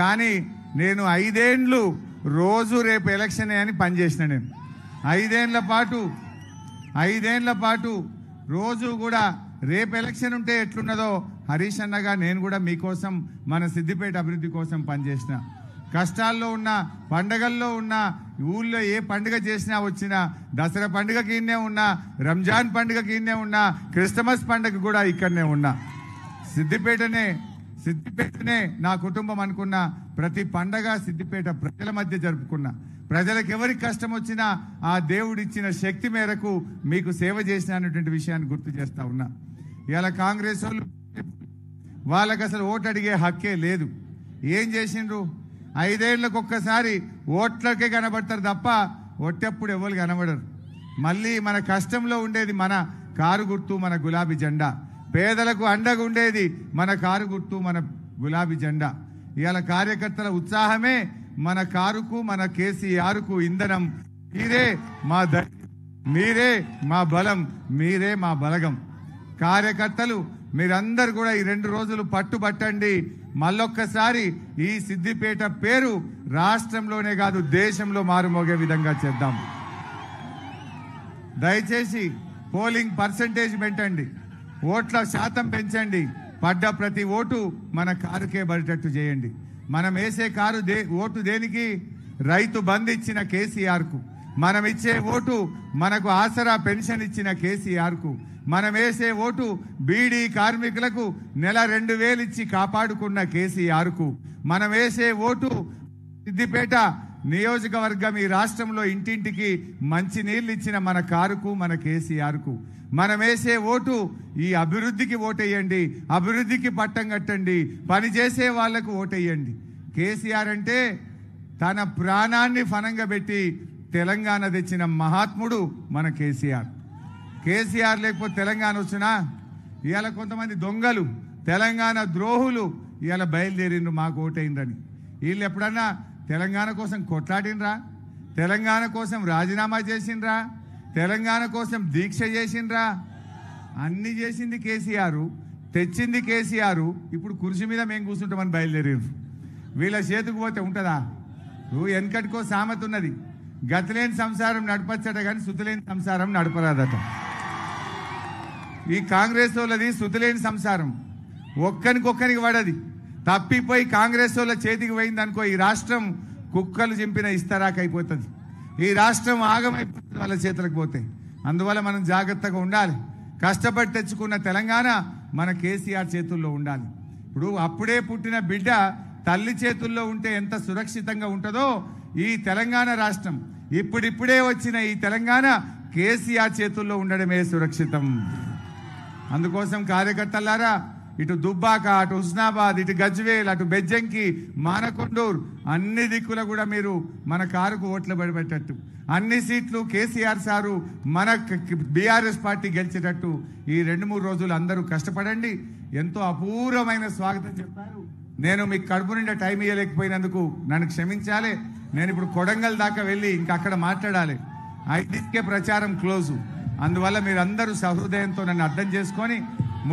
కానీ నేను ఐదేండ్లు రోజు రేపు ఎలక్షనే అని పనిచేసిన నేను ఐదేండ్ల పాటు ఐదేండ్ల పాటు రోజు కూడా రేపు ఎలక్షన్ ఉంటే ఎట్లున్నదో హరీష్ అన్నగా నేను కూడా మీకోసం మన సిద్దిపేట అభివృద్ధి కోసం పనిచేసిన కష్టాల్లో ఉన్న పండగల్లో ఉన్న ఊళ్ళో ఏ పండుగ చేసినా వచ్చినా దసరా పండుగకి ఇన్నే ఉన్నా రంజాన్ పండుగకి ఇన్నే ఉన్నా క్రిస్టమస్ పండుగ కూడా ఇక్కడనే ఉన్నా సిద్దిపేటనే సిద్దిపేటనే నా కుటుంబం అనుకున్న ప్రతి పండగ సిద్దిపేట ప్రజల మధ్య జరుపుకున్న ప్రజలకు ఎవరికి కష్టం వచ్చినా ఆ దేవుడిచ్చిన శక్తి మేరకు మీకు సేవ చేసిన అనేటువంటి విషయాన్ని గుర్తు చేస్తా ఉన్నా ఇలా కాంగ్రెస్ వాళ్ళు వాళ్ళకి అసలు ఓటు అడిగే హక్కే లేదు ఏం చేసిండ్రు ఐదేళ్లకు ఒక్కసారి ఓట్లకే కనబడతారు తప్ప ఒట్టప్పుడు ఎవరు కనబడరు మళ్ళీ మన కష్టంలో ఉండేది మన కారు గుర్తు మన గులాబీ జెండా పేదలకు అండగా ఉండేది మన కారు గుట్టు మన గులాబీ జెండా ఇవాళ కార్యకర్తల ఉత్సాహమే మన కారుకు మన కేసీఆర్కు ఇంధనం మీరే మా ద మీరే మా బలం మీరే మా బలగం కార్యకర్తలు మీరందరు కూడా ఈ రెండు రోజులు పట్టుబట్టండి మళ్ళొక్కసారి ఈ సిద్దిపేట పేరు రాష్ట్రంలోనే కాదు దేశంలో మారుమోగే విధంగా చేద్దాం దయచేసి పోలింగ్ పర్సంటేజ్ పెట్టండి ఓట్ల శాతం పెంచండి పడ్డ ప్రతి ఓటు మన కారుకే పడేటట్టు చేయండి మనం వేసే కారు దే ఓటు దేనికి రైతు బంద్ ఇచ్చిన కేసీఆర్కు మనం ఇచ్చే ఓటు మనకు ఆసరా పెన్షన్ ఇచ్చిన కేసీఆర్కు మనం వేసే ఓటు బీడీ కార్మికులకు నెల రెండు వేలు ఇచ్చి కాపాడుకున్న కేసీఆర్కు మనం వేసే ఓటు సిద్దిపేట నియోజకవర్గం ఈ రాష్ట్రంలో ఇంటింటికి మంచి నీళ్ళు ఇచ్చిన మన కారుకు మన కేసీఆర్కు మనం వేసే ఓటు ఈ అభివృద్ధికి ఓటేయండి అభివృద్ధికి పట్టం కట్టండి పనిచేసే వాళ్లకు ఓటేయండి కేసీఆర్ అంటే తన ప్రాణాన్ని ఫనంగా పెట్టి తెలంగాణ తెచ్చిన మహాత్ముడు మన కేసీఆర్ కేసీఆర్ లేకపోతే తెలంగాణ వచ్చినా ఇవాళ కొంతమంది దొంగలు తెలంగాణ ద్రోహులు ఇవాళ బయలుదేరిండ్రు మాకు ఓటైందని వీళ్ళు ఎప్పుడన్నా తెలంగాణ కోసం కొట్లాడినరా తెలంగాణ కోసం రాజీనామా చేసిండ్రా తెలంగాణ కోసం దీక్ష చేసిండ్రా అన్ని చేసింది కేసీఆర్ తెచ్చింది కేసీఆర్ ఇప్పుడు కురిసి మీద మేము కూర్చుంటామని బయలుదేరి వీళ్ళ చేతికి పోతే ఉంటుందా నువ్వు వెనకటికో సామెత ఉన్నది గతిలేని సంసారం నడపచ్చట కానీ శుతులేని సంసారం నడపరాదట ఈ కాంగ్రెస్ వాళ్ళది శుతులేని సంసారం ఒక్కరికొక్కరికి పడది తప్పిపోయి కాంగ్రెస్ వాళ్ళ చేతికి పోయిందనుకో ఈ రాష్ట్రం కుక్కలు చింపిన ఇస్తరాకైపోతుంది ఈ రాష్ట్రం ఆగమైపోతుంది వాళ్ళ చేతులకు పోతే అందువల్ల మనం జాగ్రత్తగా ఉండాలి కష్టపడి తెచ్చుకున్న తెలంగాణ మన కేసీఆర్ చేతుల్లో ఉండాలి ఇప్పుడు అప్పుడే పుట్టిన బిడ్డ తల్లి చేతుల్లో ఉంటే ఎంత సురక్షితంగా ఉంటుందో ఈ తెలంగాణ రాష్ట్రం ఇప్పుడిప్పుడే వచ్చిన ఈ తెలంగాణ కేసీఆర్ చేతుల్లో ఉండడమే సురక్షితం అందుకోసం కార్యకర్తలారా ఇటు దుబ్బాక అటు హుస్నాబాద్ ఇటు గజ్వేల్ అటు బెజ్జంకి మానకొండూర్ అన్ని దిక్కులు కూడా మీరు మన కారుకు ఓట్లు పడిపెట్టట్టు అన్ని సీట్లు కేసీఆర్ సారు మన బీఆర్ఎస్ పార్టీ గెలిచేటట్టు ఈ రెండు మూడు రోజులు అందరూ కష్టపడండి ఎంతో అపూర్వమైన స్వాగతం చెప్పారు నేను మీకు కడుపు నిండా టైం ఇవ్వలేకపోయినందుకు నన్ను క్షమించాలి నేను ఇప్పుడు కొడంగల్ దాకా వెళ్ళి ఇంకా అక్కడ మాట్లాడాలి ఐదికే ప్రచారం క్లోజు అందువల్ల మీరు అందరూ సహృదయంతో నన్ను అర్థం చేసుకొని